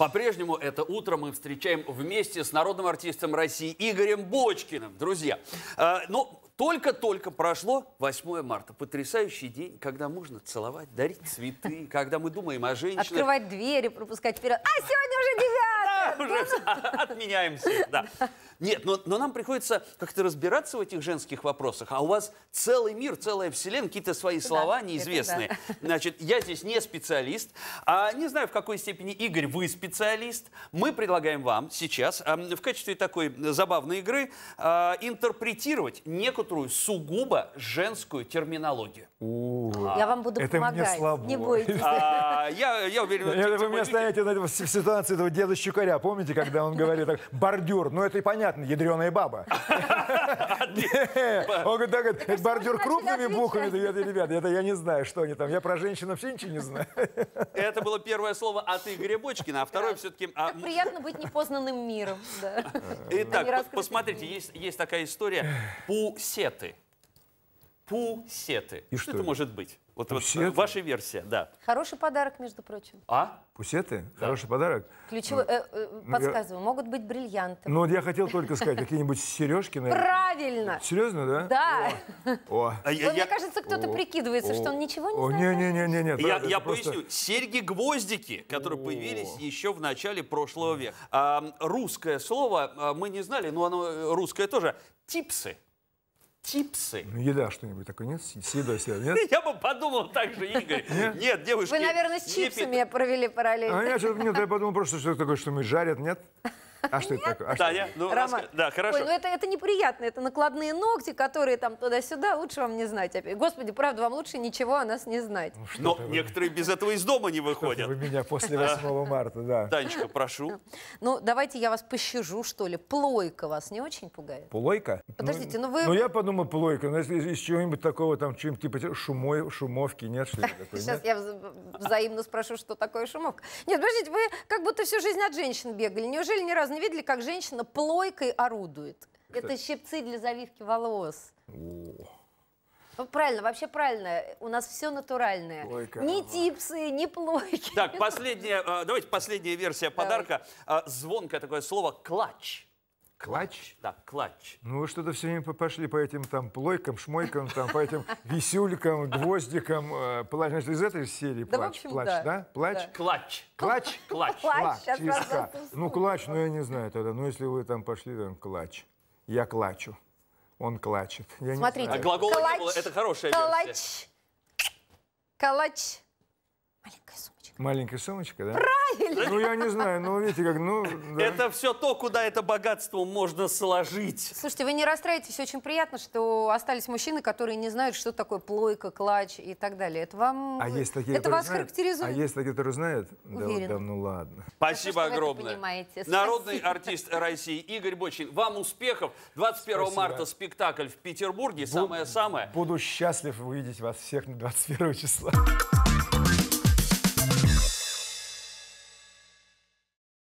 По-прежнему это утро мы встречаем вместе с народным артистом России Игорем Бочкиным, друзья. А, э, но ну, только-только прошло 8 марта. Потрясающий день, когда можно целовать, дарить цветы, когда мы думаем о женщинах. Открывать двери, пропускать вперед. А сегодня уже 9 уже отменяемся. Да. Нет, но, но нам приходится как-то разбираться в этих женских вопросах, а у вас целый мир, целая вселенная, какие-то свои слова да, неизвестные. Это, да. Значит, я здесь не специалист, а не знаю, в какой степени, Игорь, вы специалист. Мы предлагаем вам сейчас а, в качестве такой забавной игры а, интерпретировать некоторую сугубо женскую терминологию. О, я вам буду это помогать, мне слабо. не бойтесь. А, я, я уверен, вы меня ставите в ситуации этого деда Щукаря помните, когда он говорит так, бордюр, ну это и понятно, ядреная баба. Он говорит, это бордюр крупными буквами дает, ребята, это я не знаю, что они там, я про женщин вообще ничего не знаю. Это было первое слово от Игоря Бочкина, а второе все-таки... Приятно быть непознанным миром. Итак, посмотрите, есть такая история пусеты. Пусеты. И что это может быть? Вот, вот э, ваша версия, да. Хороший подарок, между прочим. А? Пусеты? Да. Хороший подарок. Ключевой, э, э, ну, подсказываю, я... могут быть бриллианты. Ну, вот я хотел только сказать, какие-нибудь сережки, наверное. Правильно! Серьезно, да? Да. А мне кажется, кто-то прикидывается, что он ничего не знает. Не-не-не, не. Я, я поясню. Серьги-гвоздики, которые появились еще в начале прошлого века. русское слово а, мы не знали, но оно э, русское тоже. Типсы типсы. Ну, еда что-нибудь такое, нет? С едой себя, нет? Я бы подумал так же, Игорь. Нет, девушки. Вы, наверное, с чипсами провели параллель. А я, что-то, нет, я подумал просто, что такое, что мы жарят, нет? А что это такое? А Таня, ну, да, хорошо. Ой, ну это, это неприятно, это накладные ногти, которые там туда-сюда, лучше вам не знать. Господи, правда, вам лучше ничего о нас не знать. Ну, но некоторые без этого из дома не выходят. Вы меня после 8 марта, да. Танечка, прошу. Ну, давайте я вас пощажу, что ли. Плойка вас не очень пугает? Плойка? Ну, подождите, ну вы... Ну я подумал, плойка, но ну, если из чего-нибудь такого, там, чем-нибудь типа шумой, шумовки, нет, что ли? Сейчас я взаимно спрошу, что такое шумовка. Нет, подождите, вы как будто всю жизнь от женщин бегали. Неужели ни разу разве не видели, как женщина плойкой орудует? Кто? Это щипцы для завивки волос. О. Правильно, вообще правильно. У нас все натуральное. Ой, ни типсы, ни плойки. Так, последняя, э, давайте последняя версия Давай. подарка. Э, звонкое такое слово «клатч». Клатч? Да, клатч. Ну, вы что-то все время пошли по этим там плойкам, шмойкам, там, по этим висюлькам, гвоздикам. Э, плач, значит, из этой серии да, плач, общем, плач, да. да? Плач? Да. Клатч. Клатч? Клатч. Клатч, клатч. Ну, клатч, ну, я не знаю тогда. Ну, если вы там пошли, там, клатч. Я клачу. Он клачет. Я Смотрите. Не знаю. А глагола клатч, не было, это хорошая клатч, версия. Калач. Калач. Маленькая сумочка. Маленькая сумочка, да? Правильно! Ну, я не знаю, но ну, видите, как, ну... Да. Это все то, куда это богатство можно сложить. Слушайте, вы не расстраивайтесь, очень приятно, что остались мужчины, которые не знают, что такое плойка, клатч и так далее. Это вам... А есть такие, это вас знают? характеризует? А есть такие, которые знают? Уверен. Да, да, ну ладно. Спасибо огромное. Понимаете. Народный Спасибо. артист России Игорь Бочин, вам успехов. 21 Спасибо. марта спектакль в Петербурге, самое-самое. Буду, буду счастлив увидеть вас всех на 21 число.